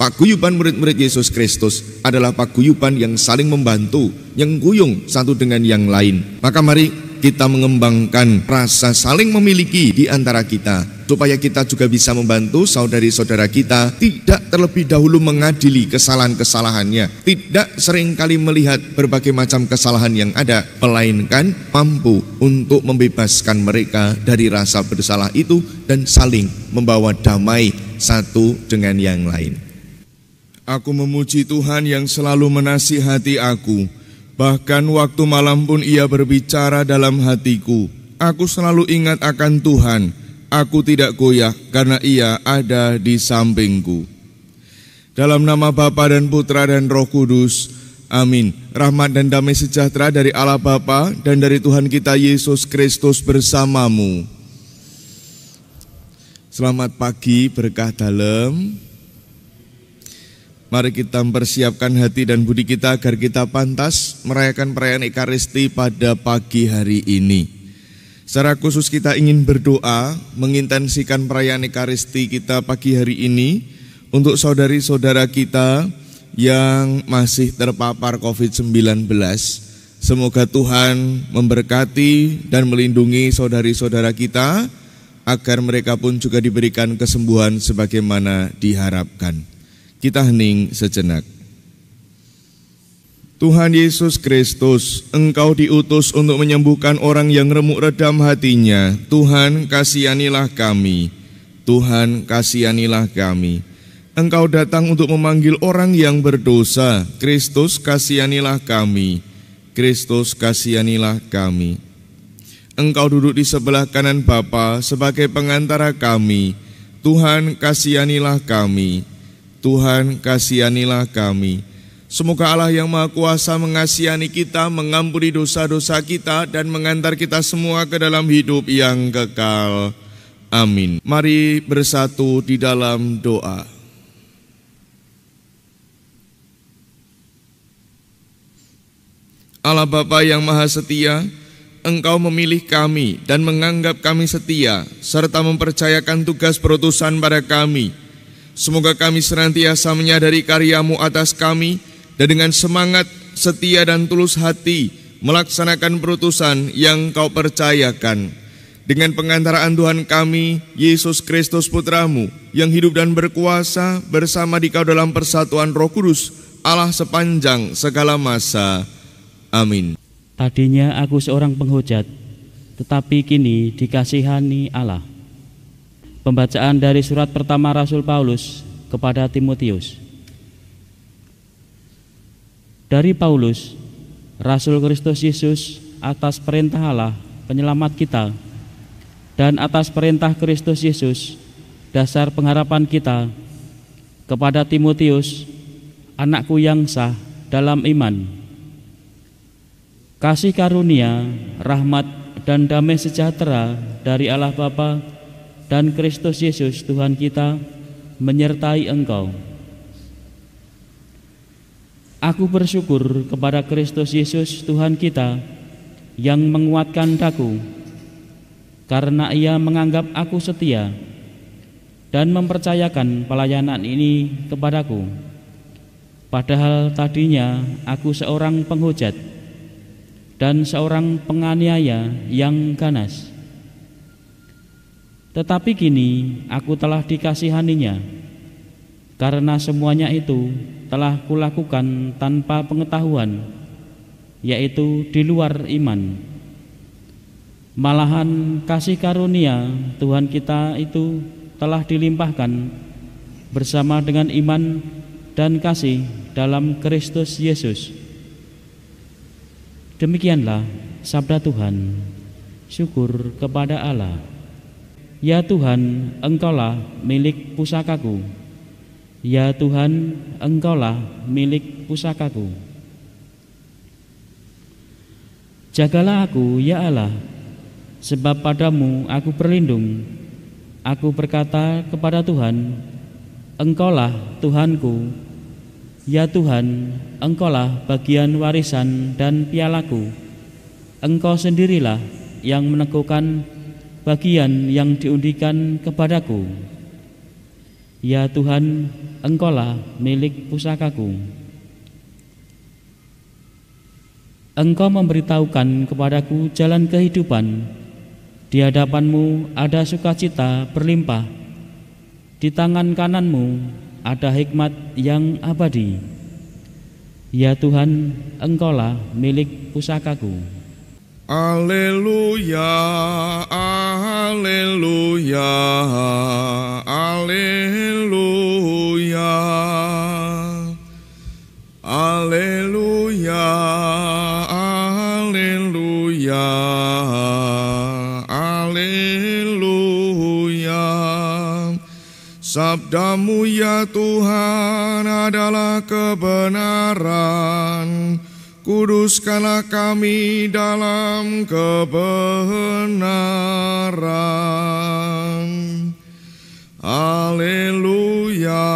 Paguyuban murid-murid Yesus Kristus adalah paguyuban yang saling membantu, yang guyung satu dengan yang lain. Maka mari kita mengembangkan rasa saling memiliki di antara kita supaya kita juga bisa membantu saudari-saudara kita tidak terlebih dahulu mengadili kesalahan-kesalahannya, tidak seringkali melihat berbagai macam kesalahan yang ada, melainkan mampu untuk membebaskan mereka dari rasa bersalah itu dan saling membawa damai satu dengan yang lain. Aku memuji Tuhan yang selalu menasihati aku. Bahkan waktu malam pun ia berbicara dalam hatiku. Aku selalu ingat akan Tuhan. Aku tidak goyah karena ia ada di sampingku. Dalam nama Bapa dan Putra dan Roh Kudus. Amin. Rahmat dan damai sejahtera dari Allah Bapa dan dari Tuhan kita Yesus Kristus bersamamu. Selamat pagi berkah dalam. Mari kita mempersiapkan hati dan budi kita agar kita pantas merayakan perayaan Ekaristi pada pagi hari ini. Secara khusus kita ingin berdoa mengintensikan perayaan Ekaristi kita pagi hari ini untuk saudari-saudara kita yang masih terpapar COVID-19. Semoga Tuhan memberkati dan melindungi saudari-saudara kita agar mereka pun juga diberikan kesembuhan sebagaimana diharapkan. Kita hening sejenak. Tuhan Yesus Kristus, Engkau diutus untuk menyembuhkan orang yang remuk redam hatinya. Tuhan, kasihanilah kami. Tuhan, kasihanilah kami. Engkau datang untuk memanggil orang yang berdosa. Kristus, kasihanilah kami. Kristus, kasihanilah kami. Engkau duduk di sebelah kanan Bapa sebagai pengantara kami. Tuhan, kasihanilah kami. Tuhan kasihanilah kami. Semoga Allah yang Maha Kuasa mengasihani kita, mengampuni dosa-dosa kita, dan mengantar kita semua ke dalam hidup yang kekal. Amin. Mari bersatu di dalam doa. Allah Bapa yang Maha Setia, Engkau memilih kami dan menganggap kami setia, serta mempercayakan tugas perutusan pada kami Semoga kami senantiasa menyadari karyamu atas kami dan dengan semangat, setia dan tulus hati melaksanakan perutusan yang kau percayakan. Dengan pengantaraan Tuhan kami, Yesus Kristus Putramu, yang hidup dan berkuasa bersama dikau dalam persatuan roh kudus, Allah sepanjang segala masa. Amin. Tadinya aku seorang penghujat, tetapi kini dikasihani Allah Pembacaan dari surat pertama Rasul Paulus kepada Timotius. Dari Paulus, Rasul Kristus Yesus atas perintah Allah, penyelamat kita, dan atas perintah Kristus Yesus, dasar pengharapan kita, kepada Timotius, anakku yang sah dalam iman. Kasih karunia, rahmat, dan damai sejahtera dari Allah Bapa dan Kristus Yesus Tuhan kita menyertai engkau. Aku bersyukur kepada Kristus Yesus Tuhan kita yang menguatkan daku karena ia menganggap aku setia dan mempercayakan pelayanan ini kepadaku. Padahal tadinya aku seorang penghujat dan seorang penganiaya yang ganas. Tetapi kini aku telah dikasihaninya karena semuanya itu telah kulakukan tanpa pengetahuan yaitu di luar iman. Malahan kasih karunia Tuhan kita itu telah dilimpahkan bersama dengan iman dan kasih dalam Kristus Yesus. Demikianlah sabda Tuhan. Syukur kepada Allah. Ya Tuhan, Engkaulah milik pusakaku. Ya Tuhan, Engkaulah milik pusakaku. Jagalah aku, ya Allah, sebab padamu aku berlindung. Aku berkata kepada Tuhan, Engkaulah Tuhanku. Ya Tuhan, Engkaulah bagian warisan dan pialaku. Engkau sendirilah yang meneguhkan bagian yang diundikan kepadaku. Ya Tuhan, Engkaulah milik pusakaku. Engkau memberitahukan kepadaku jalan kehidupan. Di hadapanmu ada sukacita berlimpah. Di tangan kananmu ada hikmat yang abadi. Ya Tuhan, Engkaulah milik pusakaku. Aleluya. Alleluia, Alleluia, Alleluia, Alleluia, Alleluia. Sabdamu ya Tuhan adalah kebenaran Kuduskanlah kami dalam kebenaran. Haleluya,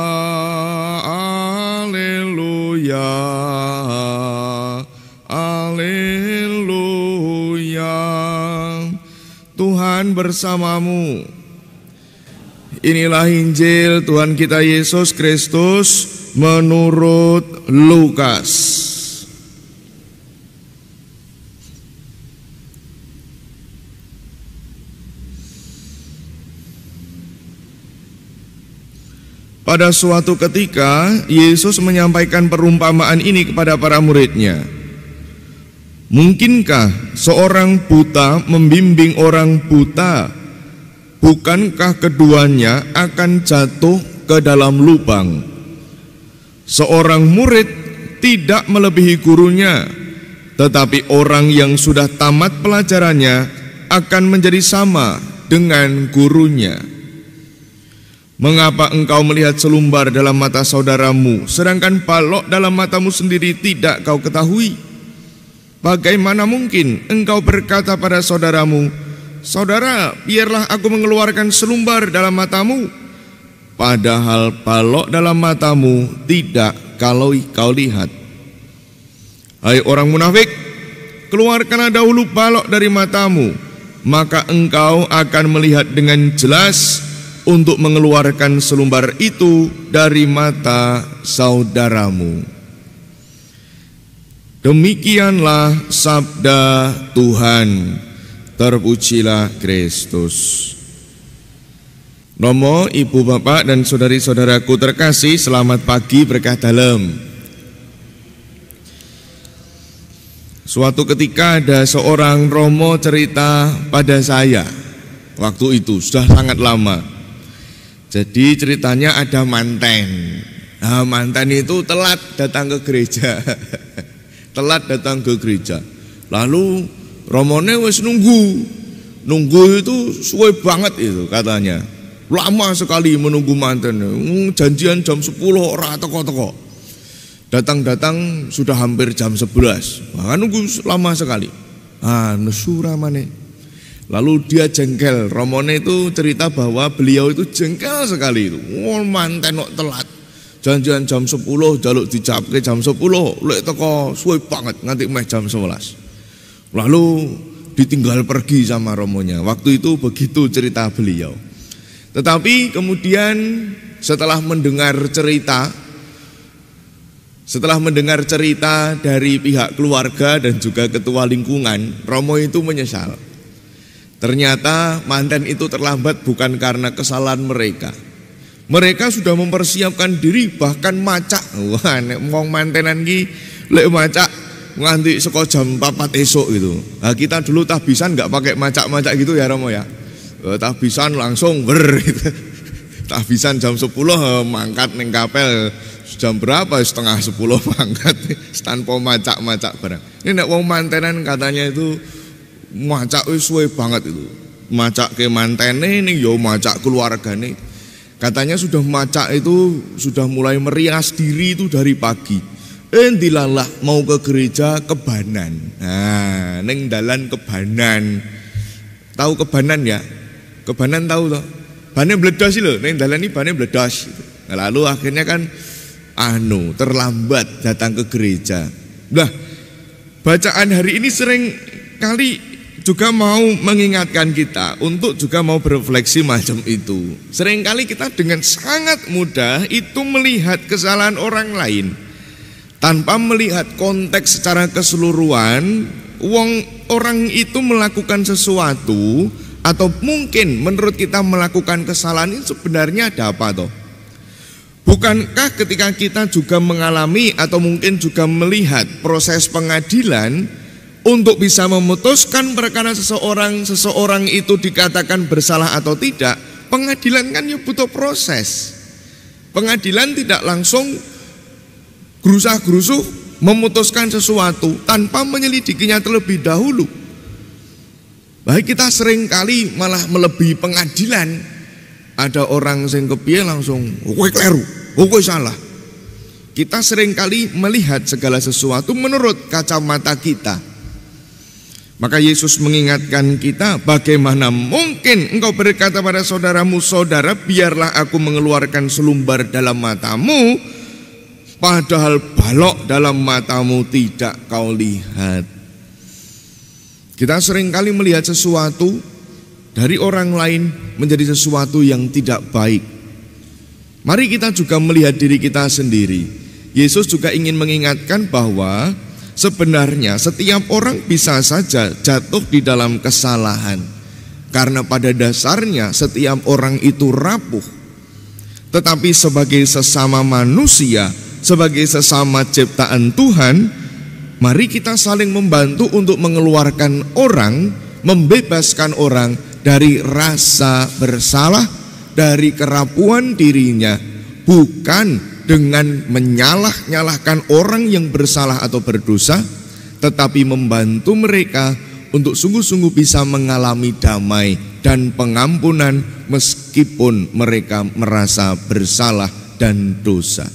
haleluya, haleluya. Tuhan bersamamu. Inilah Injil Tuhan kita Yesus Kristus menurut Lukas. Pada suatu ketika Yesus menyampaikan perumpamaan ini kepada para muridnya. Mungkinkah seorang buta membimbing orang buta? Bukankah keduanya akan jatuh ke dalam lubang? Seorang murid tidak melebihi gurunya, tetapi orang yang sudah tamat pelajarannya akan menjadi sama dengan gurunya. Mengapa engkau melihat selumbar dalam mata saudaramu, sedangkan palok dalam matamu sendiri tidak kau ketahui? Bagaimana mungkin engkau berkata pada saudaramu, Saudara, biarlah aku mengeluarkan selumbar dalam matamu, padahal palok dalam matamu tidak kalau kau lihat. Hai orang munafik, keluarkanlah dahulu palok dari matamu, maka engkau akan melihat dengan jelas untuk mengeluarkan selumbar itu dari mata saudaramu. Demikianlah sabda Tuhan. Terpujilah Kristus. Nomo, ibu bapak dan saudari-saudaraku terkasih, selamat pagi berkah dalam. Suatu ketika ada seorang Romo cerita pada saya Waktu itu sudah sangat lama jadi ceritanya ada manten. Nah, manten itu telat datang ke gereja. telat datang ke gereja. Lalu Romone wis nunggu. Nunggu itu suwe banget itu katanya. Lama sekali menunggu manten. Hmm, janjian jam 10 ora teko-teko. Datang-datang sudah hampir jam 11. Maka nah, nunggu lama sekali. Ah, anu, nesura mana? Lalu dia jengkel. Romone itu cerita bahwa beliau itu jengkel sekali itu. Oh, kok telat. Janjian jam 10 jaluk dicapke jam 10, lek teko suwe banget nganti meh jam 11. Lalu ditinggal pergi sama romonya. Waktu itu begitu cerita beliau. Tetapi kemudian setelah mendengar cerita setelah mendengar cerita dari pihak keluarga dan juga ketua lingkungan, Romo itu menyesal. Ternyata manten itu terlambat bukan karena kesalahan mereka. Mereka sudah mempersiapkan diri bahkan macak. Wah, nek wong mantenan ki lek macak nganti seko jam 4 esok gitu. Nah, kita dulu tahbisan nggak pakai macak-macak gitu ya Romo ya. Eh, tahbisan langsung ber gitu. Tahbisan jam 10 eh, mangkat neng kapel jam berapa setengah 10 mangkat tanpa macak-macak barang. Ini nek wong mantenan katanya itu macak wis suwe banget itu ya macak ke mantene nih yo macak nih, katanya sudah macak itu sudah mulai merias diri itu dari pagi eh, dilalah mau ke gereja kebanan nah neng dalan kebanan tahu kebanan ya kebanan tahu toh bannya bledas loh neng dalan ini bannya bledas lalu akhirnya kan anu terlambat datang ke gereja lah bacaan hari ini sering kali juga mau mengingatkan kita untuk juga mau berefleksi macam itu. Seringkali kita dengan sangat mudah itu melihat kesalahan orang lain tanpa melihat konteks secara keseluruhan. Wong orang itu melakukan sesuatu atau mungkin menurut kita melakukan kesalahan itu sebenarnya ada apa toh? Bukankah ketika kita juga mengalami atau mungkin juga melihat proses pengadilan untuk bisa memutuskan perkara seseorang seseorang itu dikatakan bersalah atau tidak pengadilan kan ya butuh proses pengadilan tidak langsung gerusah gerusuh memutuskan sesuatu tanpa menyelidikinya terlebih dahulu baik kita sering kali malah melebihi pengadilan ada orang sing kepiye langsung kowe kleru kowe salah kita sering kali melihat segala sesuatu menurut kacamata kita maka Yesus mengingatkan kita bagaimana mungkin engkau berkata pada saudaramu Saudara biarlah aku mengeluarkan selumbar dalam matamu Padahal balok dalam matamu tidak kau lihat Kita seringkali melihat sesuatu dari orang lain menjadi sesuatu yang tidak baik Mari kita juga melihat diri kita sendiri Yesus juga ingin mengingatkan bahwa Sebenarnya setiap orang bisa saja jatuh di dalam kesalahan Karena pada dasarnya setiap orang itu rapuh Tetapi sebagai sesama manusia Sebagai sesama ciptaan Tuhan Mari kita saling membantu untuk mengeluarkan orang Membebaskan orang dari rasa bersalah Dari kerapuan dirinya Bukan dengan menyalah-nyalahkan orang yang bersalah atau berdosa, tetapi membantu mereka untuk sungguh-sungguh bisa mengalami damai dan pengampunan meskipun mereka merasa bersalah dan dosa.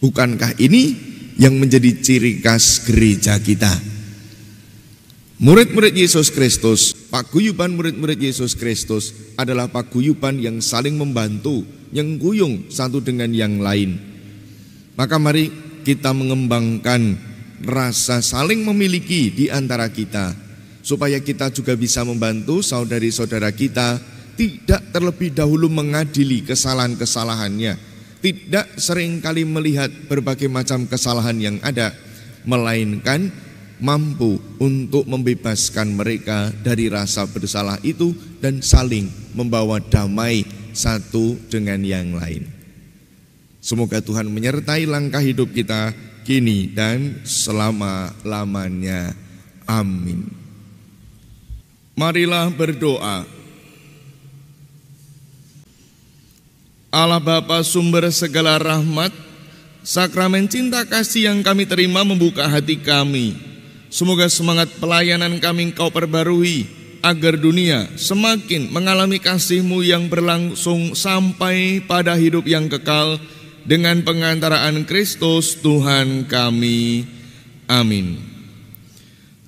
Bukankah ini yang menjadi ciri khas gereja kita? Murid-murid Yesus Kristus Paguyuban murid-murid Yesus Kristus adalah paguyuban yang saling membantu, yang guyung satu dengan yang lain. Maka mari kita mengembangkan rasa saling memiliki di antara kita supaya kita juga bisa membantu saudari-saudara kita tidak terlebih dahulu mengadili kesalahan-kesalahannya, tidak seringkali melihat berbagai macam kesalahan yang ada, melainkan mampu untuk membebaskan mereka dari rasa bersalah itu dan saling membawa damai satu dengan yang lain. Semoga Tuhan menyertai langkah hidup kita kini dan selama-lamanya. Amin. Marilah berdoa. Allah Bapa sumber segala rahmat, sakramen cinta kasih yang kami terima membuka hati kami Semoga semangat pelayanan kami Engkau perbarui agar dunia semakin mengalami kasihMu yang berlangsung sampai pada hidup yang kekal dengan pengantaraan Kristus Tuhan kami. Amin.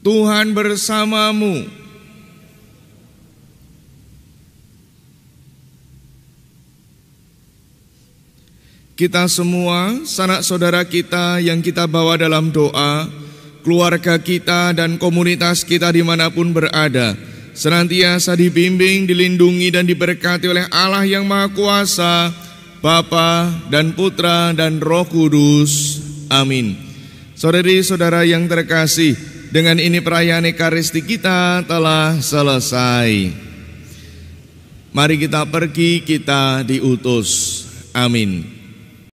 Tuhan bersamamu. Kita semua, sanak saudara kita yang kita bawa dalam doa, keluarga kita dan komunitas kita dimanapun berada, senantiasa dibimbing, dilindungi, dan diberkati oleh Allah yang Maha Kuasa, Bapa dan Putra dan Roh Kudus. Amin. Saudari-saudara yang terkasih, dengan ini perayaan Ekaristi kita telah selesai. Mari kita pergi, kita diutus. Amin.